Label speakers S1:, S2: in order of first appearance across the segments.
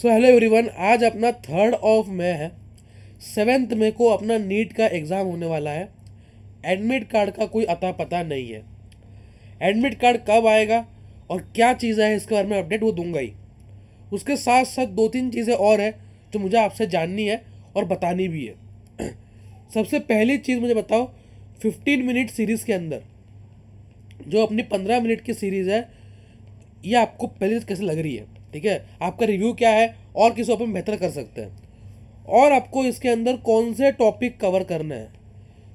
S1: so hello everyone आज अपना third of May है सेवेंथ मे को अपना नीट का एग्ज़ाम होने वाला है एडमिट कार्ड का कोई अता पता नहीं है एडमिट कार्ड कब आएगा और क्या चीज़ है इसके बारे में अपडेट वो दूंगा ही उसके साथ साथ दो तीन चीज़ें और हैं जो मुझे आपसे जाननी है और बतानी भी है सबसे पहली चीज़ मुझे बताओ फिफ्टीन मिनट सीरीज़ के अंदर जो अपनी पंद्रह मिनट की सीरीज़ है ये आपको पहले कैसे लग रही है ठीक है आपका रिव्यू क्या है और किस पर बेहतर कर सकते हैं और आपको इसके अंदर कौन से टॉपिक कवर करने हैं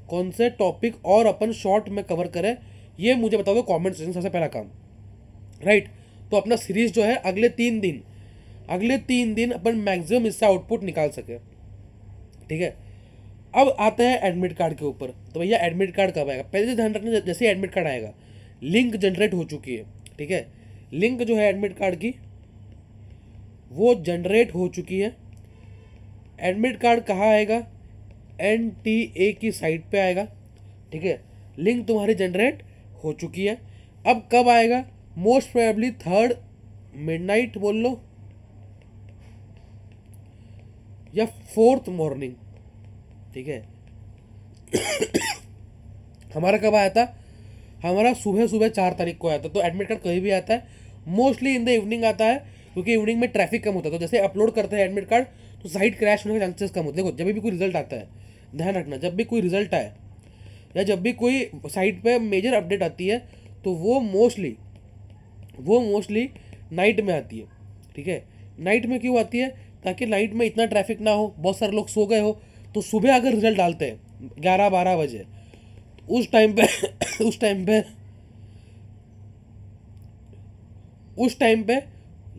S1: कौन से टॉपिक और अपन शॉर्ट में कवर करें ये मुझे बता दो कमेंट सेक्शन सबसे पहला काम राइट तो अपना सीरीज जो है अगले तीन दिन अगले तीन दिन अपन मैक्सिमम इससे आउटपुट निकाल सके ठीक है अब आते हैं एडमिट कार्ड के ऊपर तो भैया एडमिट कार्ड कब आएगा पहले से ध्यान रखना जैसे एडमिट कार्ड आएगा लिंक जनरेट हो चुकी है ठीक है लिंक जो है एडमिट कार्ड की वो जनरेट हो चुकी है एडमिट कार्ड कहाँ आएगा एन टी ए की साइट पे आएगा ठीक है लिंक तुम्हारी जनरेट हो चुकी है अब कब आएगा मोस्ट प्रोबेबली थर्ड मिडनाइट बोल लो या फोर्थ मॉर्निंग ठीक है हमारा कब आया था हमारा सुबह सुबह चार तारीख को आया था तो एडमिट कार्ड कहीं भी आता है मोस्टली इन द इवनिंग आता है क्योंकि इवनिंग में ट्रैफिक कम होता है तो जैसे अपलोड करते हैं एडमिट कार्ड तो साइट क्रैश होने के चांसेस कम होते हैं देखो जब भी कोई रिजल्ट आता है ध्यान रखना जब भी कोई रिजल्ट आए या जब भी कोई साइट पर मेजर अपडेट आती है तो वो मोस्टली वो मोस्टली नाइट में आती है ठीक है नाइट में क्यों आती है ताकि नाइट में इतना ट्रैफिक ना हो बहुत सारे लोग सो गए हो तो सुबह अगर रिजल्ट डालते हैं ग्यारह बारह बजे तो उस टाइम पे उस टाइम पे उस टाइम पे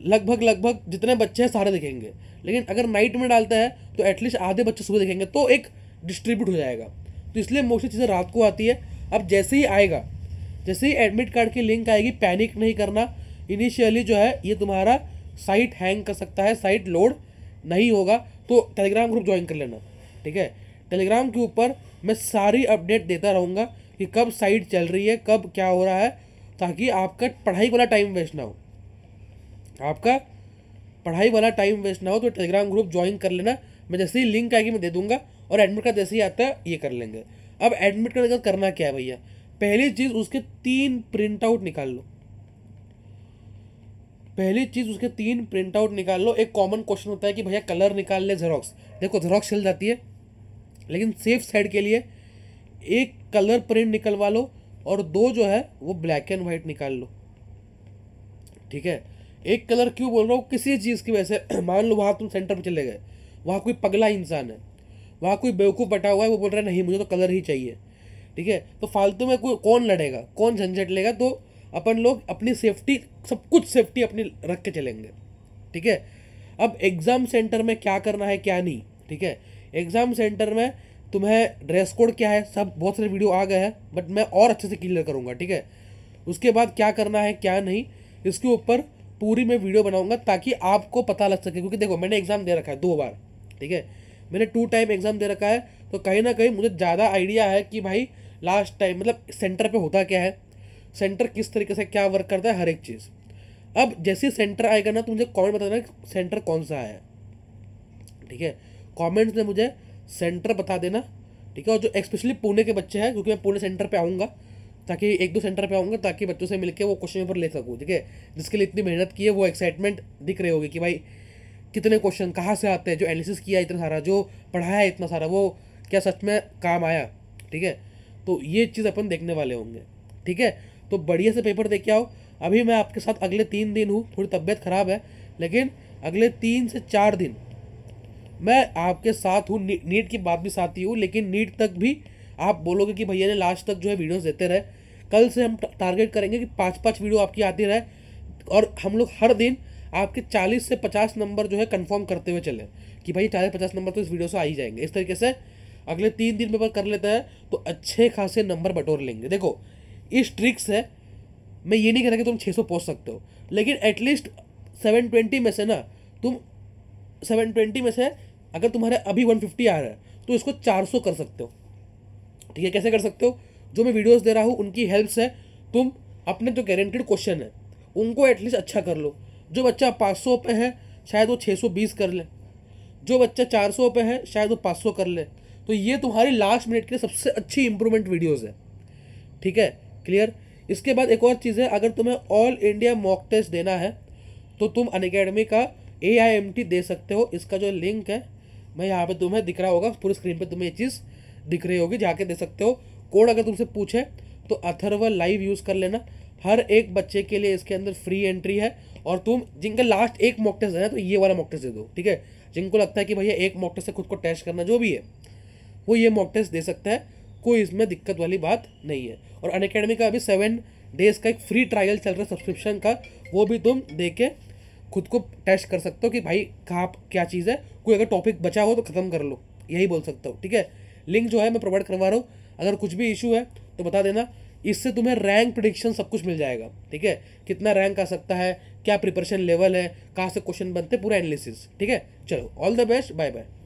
S1: लगभग लगभग जितने बच्चे हैं सारे दिखेंगे लेकिन अगर नाइट में डालता है तो एटलीस्ट आधे बच्चे सुबह दिखेंगे तो एक डिस्ट्रीब्यूट हो जाएगा तो इसलिए मोस्टली चीज़ें रात को आती है अब जैसे ही आएगा जैसे ही एडमिट कार्ड की लिंक आएगी पैनिक नहीं करना इनिशियली जो है ये तुम्हारा साइट हैंग कर सकता है साइट लोड नहीं होगा तो टेलीग्राम ग्रुप ज्वाइन कर लेना ठीक है टेलीग्राम के ऊपर मैं सारी अपडेट देता रहूँगा कि कब साइट चल रही है कब क्या हो रहा है ताकि आपका पढ़ाई वाला टाइम वेस्ट ना हो आपका पढ़ाई वाला टाइम वेस्ट ना हो तो टेलीग्राम ग्रुप ज्वाइन कर लेना मैं जैसे ही लिंक आएगी मैं दे दूंगा और एडमिट कार्ड जैसे ही आता है ये कर लेंगे अब एडमिट कार्ड का करना क्या है भैया पहली चीज़ उसके तीन प्रिंट आउट निकाल लो पहली चीज़ उसके तीन प्रिंट आउट निकाल लो एक कॉमन क्वेश्चन होता है कि भैया कलर निकाल ले जेरोक्स देखो जेरोक्स चल जाती है लेकिन सेफ साइड के लिए एक कलर प्रिंट निकलवा लो और दो जो है वो ब्लैक एंड वाइट निकाल लो ठीक है एक कलर क्यों बोल रहा हूँ किसी चीज़ की वजह से मान लो वहाँ तुम सेंटर पर चले गए वहाँ कोई पगला इंसान है वहाँ कोई बेवकूफ़ बटा हुआ है वो बोल रहा है नहीं मुझे तो कलर ही चाहिए ठीक है तो फालतू में कोई कौन लड़ेगा कौन झंझट लेगा तो अपन लोग अपनी सेफ्टी सब कुछ सेफ्टी अपनी रख के चलेंगे ठीक है अब एग्ज़ाम सेंटर में क्या करना है क्या नहीं ठीक है एग्ज़ाम सेंटर में तुम्हें ड्रेस कोड क्या है सब बहुत सारे वीडियो आ गए हैं बट मैं और अच्छे से क्लियर करूँगा ठीक है उसके बाद क्या करना है क्या नहीं इसके ऊपर पूरी मैं वीडियो बनाऊंगा ताकि आपको पता लग सके क्योंकि देखो मैंने एग्ज़ाम दे रखा है दो बार ठीक है मैंने टू टाइम एग्ज़ाम दे रखा है तो कहीं ना कहीं मुझे ज़्यादा आइडिया है कि भाई लास्ट टाइम मतलब सेंटर पे होता क्या है सेंटर किस तरीके से क्या वर्क करता है हर एक चीज़ अब जैसे सेंटर आएगा ना तो मुझे कॉमेंट बता देना सेंटर कौन सा आया ठीक है कॉमेंट्स में मुझे सेंटर बता देना ठीक है और जो स्पेशली पुणे के बच्चे हैं क्योंकि मैं पुणे सेंटर पे आऊँगा ताकि एक दो सेंटर पे आऊँगा ताकि बच्चों से मिलके वो क्वेश्चन पेपर ले सकूँ ठीक है जिसके लिए इतनी मेहनत की है वो एक्साइटमेंट दिख रही होगी कि भाई कितने क्वेश्चन कहाँ से आते हैं जो एनालिसिस किया इतना सारा जो पढ़ाया है इतना सारा वो क्या सच में काम आया ठीक है तो ये चीज़ अपन देखने वाले होंगे ठीक है तो बढ़िया से पेपर देख के आओ अभी मैं आपके साथ अगले तीन दिन हूँ थोड़ी तबीयत ख़राब है लेकिन अगले तीन से चार दिन मैं आपके साथ हूँ नीट की बात भी साथ ही हूँ लेकिन नीट तक भी आप बोलोगे कि भैया ने लास्ट तक जो है वीडियोस देते रहे कल से हम टारगेट करेंगे कि पाँच पाँच वीडियो आपकी आती रहे और हम लोग हर दिन आपके 40 से 50 नंबर जो है कंफर्म करते हुए चले कि भाई चालीस पचास नंबर तो इस वीडियो से आ ही जाएंगे इस तरीके से अगले तीन दिन में अगर कर लेता है तो अच्छे खासे नंबर बटोर लेंगे देखो इस ट्रिक से मैं ये नहीं कह रहा कि तुम 600 सौ सकते हो लेकिन एटलीस्ट 720 में से ना तुम 720 में से अगर तुम्हारे अभी 150 आ रहा है तो इसको 400 कर सकते हो ठीक है कैसे कर सकते हो जो मैं वीडियोस दे रहा हूँ उनकी हेल्प से तुम अपने जो गारंटेड क्वेश्चन है उनको एटलीस्ट अच्छा कर लो जो बच्चा पाँच सौ पे है शायद वो छः सौ बीस कर ले जो बच्चा चार सौ पे है शायद वो पाँच सौ कर ले तो ये तुम्हारी लास्ट मिनट के सबसे अच्छी इंप्रूवमेंट वीडियोज़ है ठीक है क्लियर इसके बाद एक और चीज़ है अगर तुम्हें ऑल इंडिया मॉक टेस्ट देना है तो तुम अनकेडमी का ए आई एम टी दे सकते हो इसका जो लिंक है मैं यहाँ पे तुम्हें दिख रहा होगा पूरी स्क्रीन पे तुम्हें ये चीज़ दिख रही होगी जाके दे सकते हो कोड अगर तुमसे पूछे तो अथर्व लाइव यूज़ कर लेना हर एक बच्चे के लिए इसके अंदर फ्री एंट्री है और तुम जिनका लास्ट एक मॉक टेस्ट है तो ये वाला मॉक टेस्ट दे दो ठीक है जिनको लगता है कि भैया एक मॉक टेस्ट से खुद को टेस्ट करना जो भी है वो ये मॉक टेस्ट दे सकता है कोई इसमें दिक्कत वाली बात नहीं है और अन का अभी सेवन डेज का एक फ्री ट्रायल चल रहा है सब्सक्रिप्शन का वो भी तुम दे के खुद को टेस्ट कर सकते हो कि भाई कहाँ क्या चीज़ है कोई अगर टॉपिक बचा हो तो ख़त्म कर लो यही बोल सकता हूँ ठीक है लिंक जो है मैं प्रोवाइड करवा रहा हूँ अगर कुछ भी इशू है तो बता देना इससे तुम्हें रैंक प्रडिक्शन सब कुछ मिल जाएगा ठीक है कितना रैंक आ सकता है क्या प्रिपरेशन लेवल है कहाँ से क्वेश्चन बनते पूरा एनालिसिस ठीक है चलो all the best bye bye